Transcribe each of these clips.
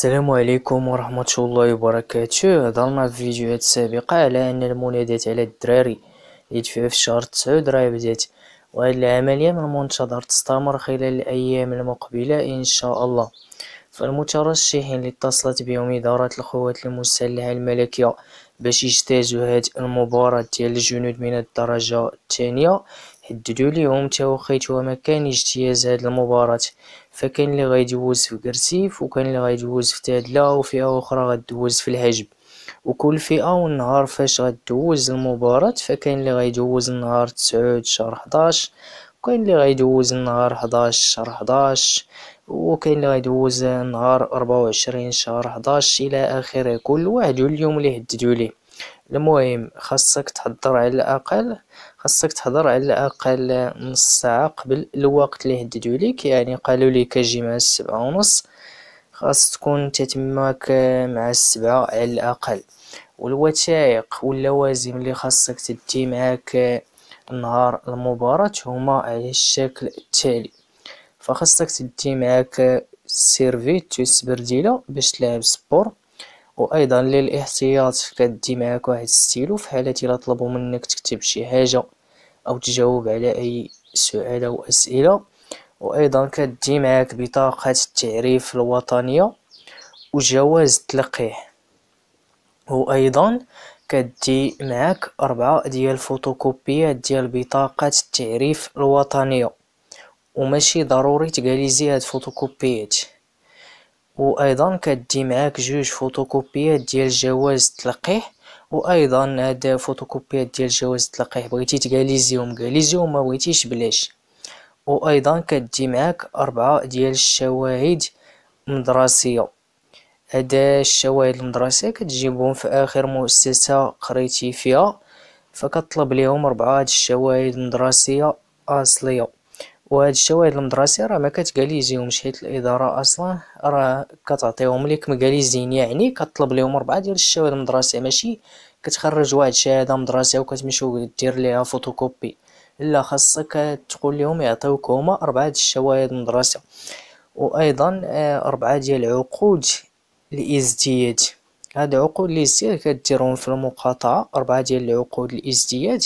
السلام عليكم ورحمة الله وبركاته هضرنا في فيديوهات سابقة على أن المنادات على الدراري يدفعوا في شهر تسعود راه بدات وهاد العملية من المنتظر تستمر خلال الأيام المقبلة إن شاء الله فالمترشحين اللي اتصلت بهم إدارة القوات المسلحة الملكية باش يجتازوا هاد المباراة ديال الجنود من الدرجة الثانية حددوا ليهم توقيت وما كان اجتياز هاد المباراة فكان اللي غيدوز في قرسيف وكان اللي غيدوز في تادلا وفئة أخرى غدوز في الحجب وكل فئة والنهار فاش غدوز المباراة فكان اللي غيدوز النهار تسعود شهر حداش وكاين اللي غيدوز النهار حداش شهر حداش وكاين اللي غيدوز النهار ربعة وعشرين شهر حداش الى اخره كل واحد واليوم اللي حددوا ليه المهم خاصك تحضر على الاقل خاصك تحضر على الاقل نص ساعه قبل الوقت اللي هددوا ليك يعني قالوا لي كجي مع السبعة ونص خاص تكون تتماك مع السبعة على الاقل والوثائق واللوازم اللي خاصك تدي معاك نهار المباراة هما على الشكل التالي فخاصك تدي معاك سيرفيت تسبرديلة باش تلعب سبور وايضا للاحتياط كدي معاك واحد ستيلو في حالة الا طلبوا منك تكتب شي حاجه او تجاوب على اي سؤال او اسئله وايضا كدي معاك بطاقه التعريف الوطنيه وجواز تلقيه وايضا كدي معاك أربعة ديال فوتوكوبيات ديال بطاقة التعريف الوطنية وماشي ضروري تقاليزي هاد فوتوكوبيات وايضا كدي معاك جوج فوتوكوبيات ديال جواز التلقيح وايضا هاد فوتوكوبيات ديال جواز التلقيح بغيتي تكاليزيهم كاليزيهم ما بغيتيش بلاش وايضا كدي معاك اربعه ديال الشواهد مدرسيه هاد الشواهد المدرسيه كتجيبهم في اخر مؤسسه قريتي فيها فكطلب ليهم اربعه هاد الشواهد المدرسيه اصليه وهاد الشواهد المدرسي راه ما كتكاليزيهمش حيت الاداره اصلا راه كتعطيهم ليك مكاليزين يعني كطلب ليهم اربعه ديال الشواهد المدرسيه ماشي كتخرج واحد شهاده مدرسيه وكتمشيو دير ليها فوتوكوبي لا خاصك تقول لهم يعطيوك هما اربعه ديال الشواهد المدرسيه وايضا آه، اربعه ديال عقود الازدياد هاد عقود الازدياد كديرهم في المقاطعه اربعه ديال العقود الازدياد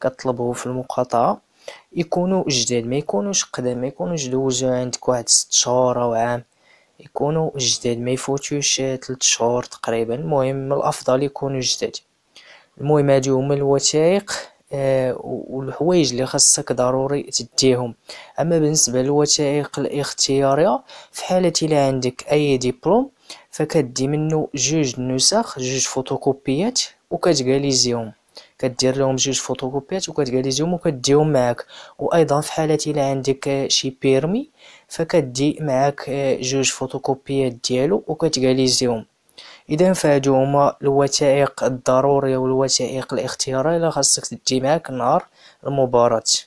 كطلبوه في المقاطعه يكونوا جداد ما يكونوش قدام ما يكونوش دوزو عندك واحد ست شهور او عام يكونوا جداد ما يفوتوش تلت شهور تقريبا المهم الافضل يكونوا جداد المهم هادو هما الوثائق آه والحوايج اللي خاصك ضروري تديهم اما بالنسبه للوثائق الاختياريه في حاله الا عندك اي ديبلوم فكدي منه جوج نسخ جوج فوتوكوبيات وكتغاليزيهم كدير لهم جوج فوتوكوبيات وكتجاليزيهم وكديهم معاك وايضا في حاله الا عندك شي بيرمي فكدي معاك آه، جوج فوتوكوبيات ديالو وكتجاليزيهم اذا فهادو هما الوثائق الضروريه والوثائق الاختياريه اللي خاصك تدي معاك نهار المباراه